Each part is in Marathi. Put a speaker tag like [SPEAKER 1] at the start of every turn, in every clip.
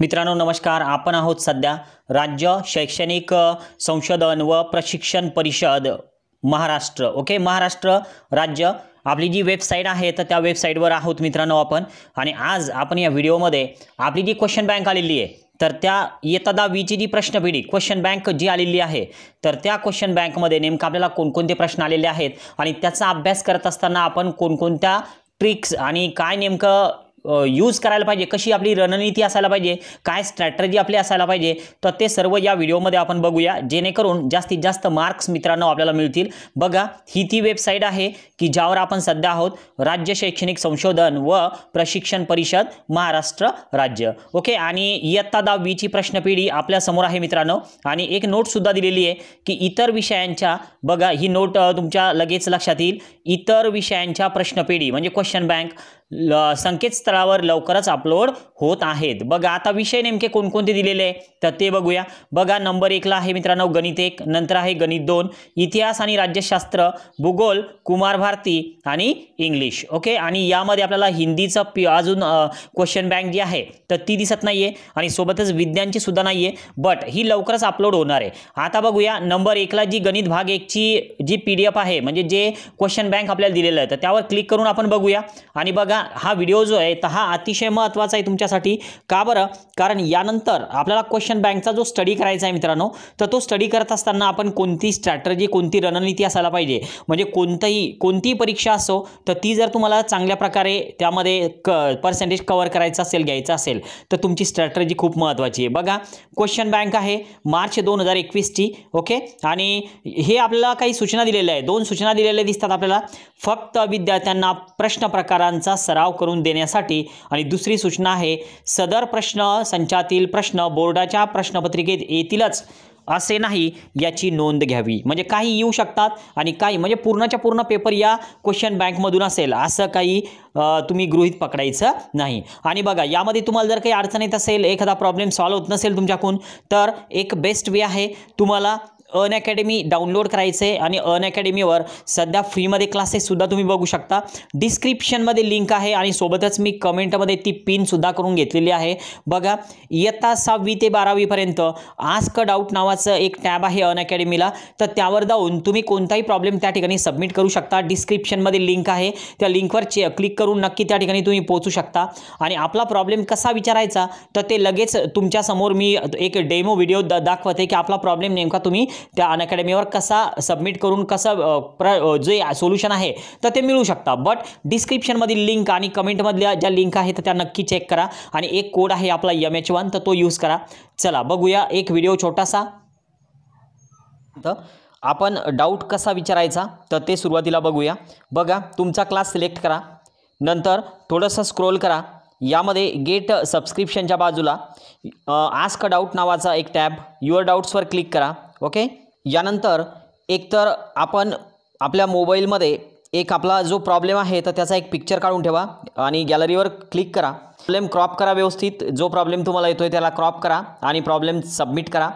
[SPEAKER 1] मित्रांनो नमस्कार आपण आहोत सध्या राज्य शैक्षणिक संशोधन व प्रशिक्षण परिषद महाराष्ट्र ओके महाराष्ट्र राज्य आपली जी वेबसाईट आहे तर त्या वेबसाईटवर आहोत मित्रांनो आपण आणि आज आपण या व्हिडिओमध्ये आपली जी क्वेश्चन बँक आलेली आहे तर त्या येता दहावीची जी प्रश्नपिढी क्वेश्चन बँक जी आलेली आहे तर त्या क्वेश्चन बँकमध्ये नेमकं आपल्याला कोणकोणते प्रश्न आलेले आहेत आणि त्याचा अभ्यास करत असताना आपण कोणकोणत्या ट्रिक्स आणि काय नेमकं यूज करायला पाहिजे कशी आपली रणनीती असायला पाहिजे काय स्ट्रॅटर्जी आपली असायला पाहिजे तर ते सर्व या व्हिडिओमध्ये आपण बघूया जेणेकरून जास्तीत जास्त मार्क्स मित्रांनो आपल्याला मिळतील बघा ही ती वेबसाईट आहे की ज्यावर आपण सध्या आहोत राज्य शैक्षणिक संशोधन व प्रशिक्षण परिषद महाराष्ट्र राज्य ओके आणि इयत्ता दहावीची प्रश्नपिढी आपल्यासमोर आहे मित्रांनो आणि एक नोटसुद्धा दिलेली आहे की इतर विषयांच्या बघा ही नोट तुमच्या लगेच लक्षात येईल इतर विषयांच्या प्रश्नपीढ़ी म्हणजे क्वेश्चन बँक संकेतस्थळावर लवकरच अपलोड होत आहेत बघा आता विषय नेमके कोणकोणते दिलेले आहे तर ते बघूया बघा नंबर एकला आहे मित्रांनो गणित एक नंतर आहे गणित दोन इतिहास आणि राज्यशास्त्र भूगोल कुमार भारती आणि इंग्लिश ओके आणि यामध्ये आपल्याला हिंदीचं पी अजून क्वेश्चन बँक जी आहे तर ती दिसत नाही आहे आणि सोबतच विज्ञानची सुद्धा नाही आहे बट ही लवकरच अपलोड होणार आहे आता बघूया नंबर एकला जी गणित भाग एकची जी पी डी एफ आहे म्हणजे जे क्वेश्चन बँक आपल्याला दिलेलं आहे तर त्यावर क्लिक करून आपण बघूया आणि बघा हा व्हिडिओ जो आहे तर हा अतिशय महत्त्वाचा आहे तुमच्यासाठी का बरं कारण यानंतर आपल्याला क्वेश्चन बँकचा जो स्टडी करायचा आहे मित्रांनो तर तो स्टडी करत असताना आपण कोणती स्ट्रॅटर्जी कोणती रणनीती असायला पाहिजे म्हणजे कोणतंही कोणतीही परीक्षा असो तर ती जर तुम्हाला चांगल्या प्रकारे त्यामध्ये क पर्सेंटेज कवर करायचं असेल घ्यायचं असेल तर तुमची स्ट्रॅटर्जी खूप महत्त्वाची आहे बघा क्वेश्चन बँक आहे मार्च दोन हजार एकवीसची ओके आणि हे आपल्याला काही सूचना दिलेल्या आहे दोन सूचना दिलेल्या दिसतात आपल्याला फक्त विद्यार्थ्यांना प्रश्न प्रकारांचा सराव करून देण्यासाठी आणि दुसरी सूचना आहे सदर प्रश्न संचातील प्रश्न बोर्डाच्या प्रश्नपत्रिकेत येतीलच असे नाही याची नोंद घ्यावी म्हणजे काही येऊ शकतात आणि काही म्हणजे पूर्णच्या पूर्ण पेपर या क्वेश्चन बँकमधून असेल असं काही तुम्ही गृहित पकडायचं नाही आणि बघा यामध्ये तुम्हाला जर काही अडचण येत असेल एखादा प्रॉब्लेम सॉल्व्ह होत नसेल तुमच्याकडून तर एक बेस्ट वे आहे तुम्हाला अन अकॅडमी डाउनलोड करायचं आहे आणि अन अकॅडमीवर सध्या फ्रीमध्ये क्लासेससुद्धा तुम्ही बघू शकता डिस्क्रिप्शनमध्ये लिंक आहे आणि सोबतच मी कमेंटमध्ये ती पिनसुद्धा करून घेतलेली आहे बघा इयत्ता सहावी ते बारावीपर्यंत आस्क डाऊट नावाचं एक टॅब आहे अन अकॅडमीला तर त्यावर जाऊन तुम्ही कोणताही प्रॉब्लेम त्या ठिकाणी सबमिट करू शकता डिस्क्रिप्शनमध्ये लिंक आहे त्या लिंकवर चे क्लिक करून नक्की त्या ठिकाणी तुम्ही पोहोचू शकता आणि आपला प्रॉब्लेम कसा विचारायचा तर ते लगेच तुमच्यासमोर मी एक डेमो व्हिडिओ द दाखवते की आपला प्रॉब्लेम नेमका तुम्ही त्या अनअकॅडमीवर कसा सबमिट करून कसं प्र जे सोल्युशन आहे तर ते मिळू शकता बट डिस्क्रिप्शनमधील लिंक आणि कमेंटमधल्या ज्या लिंक आहे तर त्या नक्की चेक करा आणि एक कोड आहे आपला एम एच वन तर तो यूज करा चला बघूया एक व्हिडिओ छोटासा तर आपण डाऊट कसा विचारायचा तर ते सुरुवातीला बघूया बघा तुमचा क्लास सिलेक्ट करा नंतर थोडंसं स्क्रोल करा यामध्ये गेट सबस्क्रिप्शनच्या बाजूला आस्क डाऊट नावाचा एक टॅब युअर डाऊट्सवर क्लिक करा ओके यानंतर एकतर आपण आपल्या मोबाईलमध्ये एक आपला जो प्रॉब्लेम आहे तर त्याचा एक पिक्चर काढून ठेवा आणि गॅलरीवर क्लिक करा प्रॉब्लेम क्रॉप करा व्यवस्थित जो प्रॉब्लेम तुम्हाला येतो आहे त्याला क्रॉप करा आणि प्रॉब्लेम सबमिट करा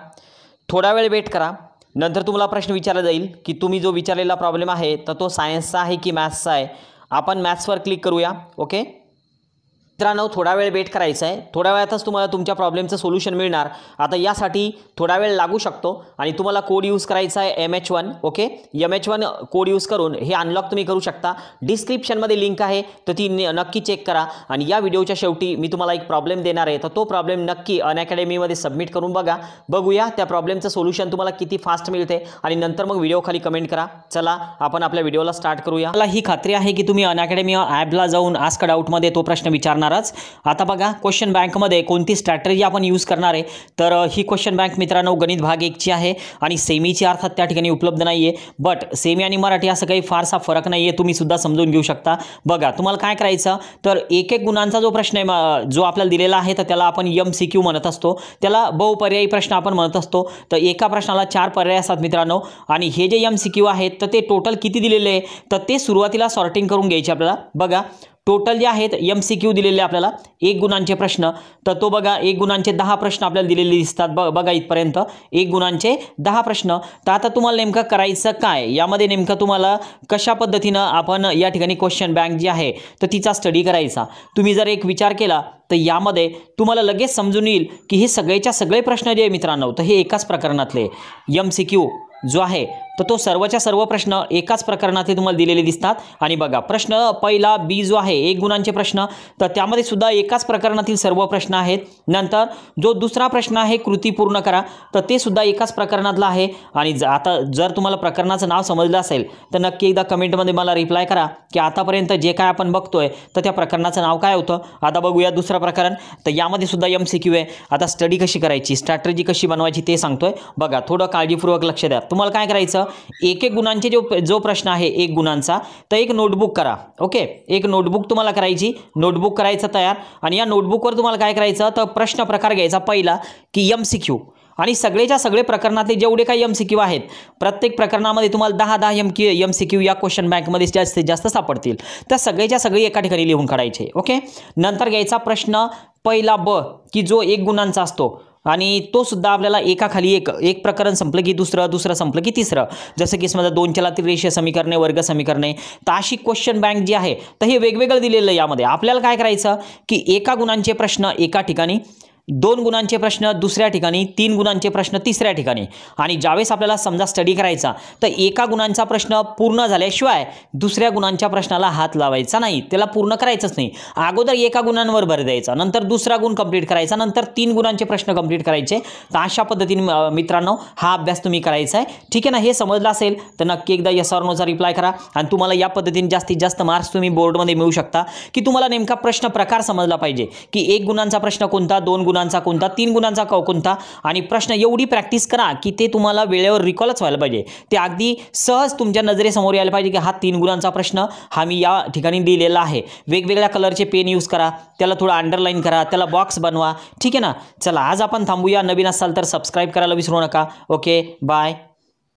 [SPEAKER 1] थोडा वेळ वेट करा नंतर तुम्हाला प्रश्न विचारला जाईल की तुम्ही जो विचारलेला प्रॉब्लेम आहे तर तो सायन्सचा आहे की मॅथ्सचा आहे आपण मॅथ्सवर क्लिक करूया ओके मित्रांनो थोडा वेळ वेट करायचा आहे थोड्या वेळातच तुम्हाला तुमच्या प्रॉब्लेमचं सोल्युशन मिळणार आता यासाठी थोडा वेळ लागू शकतो आणि तुम्हाला कोड यूज करायचा आहे M H one okay M H one code use करून हे अनलॉक तुम्ही करू शकता डिस्क्रिप्शनमध्ये लिंक आहे तर ती नक्की चेक करा आणि या व्हिडिओच्या शेवटी मी तुम्हाला एक प्रॉब्लेम देणार आहे तर तो प्रॉब्लेम नक्की अनअकॅडमीमध्ये सबमिट करून बघा बघूया त्या प्रॉब्लेमचं सोल्युशन तुम्हाला किती फास्ट मिळते आणि नंतर मग व्हिडिओ खाली कमेंट करा चला आपण आपल्या व्हिडिओला स्टार्ट करूया मला ही खात्री आहे की तुम्ही अनअकॅडमी ॲपला जाऊन आस्क डाऊटमध्ये तो प्रश्न विचारणार आता बघा क्वेश्चन बँकमध्ये कोणती स्ट्रॅटेजी आपण यूज करणार आहे तर ही क्वेश्चन बँक मित्रांनो गणित भाग एकची आहे आणि सेमीची अर्थात त्या ठिकाणी उपलब्ध नाहीये बट सेमी आणि मराठी असं काही फारसा फरक नाही आहे तुम्हीसुद्धा समजून घेऊ शकता बघा तुम्हाला काय करायचं तर एक एक गुणांचा जो प्रश्न आहे जो आपल्याला दिलेला आहे तर त्याला आपण यम म्हणत असतो त्याला बहुपर्यायी प्रश्न आपण म्हणत असतो तर एका प्रश्नाला चार पर्याय असतात मित्रांनो आणि हे जे यम सी क्यू आहेत तर ते टोटल किती दिलेले आहे तर ते सुरुवातीला सॉर्टिंग करून घ्यायचे आपल्याला बघा टोटल जे आहेत एम सी क्यू दिलेले आपल्याला एक गुणांचे प्रश्न तर तो बघा एक गुणांचे दहा प्रश्न आपल्याला दिलेले दिसतात ब बघा इथपर्यंत एक गुणांचे दहा प्रश्न तर आता तुम्हाला नेमकं करायचं काय यामध्ये नेमकं तुम्हाला कशा पद्धतीनं आपण या ठिकाणी क्वेश्चन बँक जी आहे तर तिचा स्टडी करायचा तुम्ही जर एक विचार केला तर यामध्ये तुम्हाला लगेच समजून येईल की हे सगळेच्या सगळे प्रश्न जे आहे मित्रांनो तर हे एकाच प्रकरणातले एम क्यू जो आहे तर तो सर्वच्या सर्व प्रश्न एकाच प्रकरणातले तुम्हाला दिलेले दिसतात आणि बघा प्रश्न पहिला बी जो आहे एक गुणांचे प्रश्न तर त्यामध्ये सुद्धा एकाच प्रकरणातील सर्व प्रश्न आहेत नंतर जो दुसरा प्रश्न आहे कृती पूर्ण करा तर ते सुद्धा एकाच प्रकरणातला आहे आणि आता जर तुम्हाला प्रकरणाचं नाव समजलं असेल तर नक्की एकदा कमेंटमध्ये मला रिप्लाय करा की आतापर्यंत जे काय आपण बघतोय तर त्या प्रकरणाचं नाव काय होतं आता बघूया दुसरं प्रकरण तर यामध्ये सुद्धा एम सी आहे आता स्टडी कशी करायची स्ट्रॅटर्जी कशी बनवायची ते सांगतोय बघा थोडं काळजीपूर्वक लक्ष द्या तुम्हाला काय करायचं एक एक गुणांचे जो जो प्रश्न आहे एक गुणांचा तर एक नोटबुक करा ओके एक नोटबुक तुम्हाला करायची नोटबुक करायचं तयार आणि या नोटबुकवर तुम्हाला काय करायचं तर प्रश्न प्रकार घ्यायचा पहिला की एम आणि सगळेच्या सगळे प्रकरणातले जेवढे काही एम सी क्यू आहेत प्रत्येक प्रकरणामध्ये तुम्हाला दहा दहा M Q M C Q या क्वेश्चन बँकमध्ये जास्तीत जास्त सापडतील त्या सगळेच्या सगळे एका ठिकाणी लिहून काढायचे ओके नंतर घ्यायचा प्रश्न पहिला ब की जो एक गुणांचा असतो आणि तो सुद्धा आपल्याला एकाखाली एक एक प्रकरण संपलं की दुसरं दुसरं संपलं की तिसरं जसं की समजा दोन चला त्रिरेषीय समीकरणे वर्ग समीकरणे तर अशी क्वेश्चन बँक जी आहे तर हे वेगवेगळं दिलेलं यामध्ये आपल्याला काय करायचं की एका गुणांचे प्रश्न एका ठिकाणी दोन गुणांचे प्रश्न दुसऱ्या ठिकाणी तीन गुणांचे प्रश्न तिसऱ्या ठिकाणी आणि ज्यावेळेस आपल्याला समजा स्टडी करायचा तर एका गुणांचा प्रश्न पूर्ण झाल्याशिवाय दुसऱ्या गुणांच्या प्रश्नाला हात लावायचा नाही त्याला पूर्ण करायचंच नाही अगोदर एका गुणांवर भर द्यायचा नंतर दुसरा गुण कंप्लीट करायचा नंतर तीन गुणांचे प्रश्न कंप्लीट करायचे तर अशा पद्धतीने मित्रांनो हा अभ्यास तुम्ही करायचा आहे ठीक आहे ना हे समजलं असेल तर नक्की एकदा यस रिप्लाय करा आणि तुम्हाला या पद्धतीने जास्तीत जास्त मार्क्स तुम्ही बोर्डमध्ये मिळू शकता की तुम्हाला नेमका प्रश्न प्रकार समजला पाहिजे की एक गुणांचा प्रश्न कोणता दोन गुण गुणांचा कोणता तीन गुणांचा क कोणता आणि प्रश्न एवढी प्रॅक्टिस करा की ते तुम्हाला वेळेवर रिकॉलच व्हायला पाहिजे ते अगदी सहज तुमच्या नजरेसमोर यायला पाहिजे की हा तीन गुणांचा प्रश्न हा मी या ठिकाणी लिहिलेला आहे वेगवेगळ्या कलरचे पेन यूज करा त्याला थोडं अंडरलाईन करा त्याला बॉक्स बनवा ठीक आहे ना चला आज आपण थांबूया नवीन असाल तर सबस्क्राईब करायला विसरू नका ओके बाय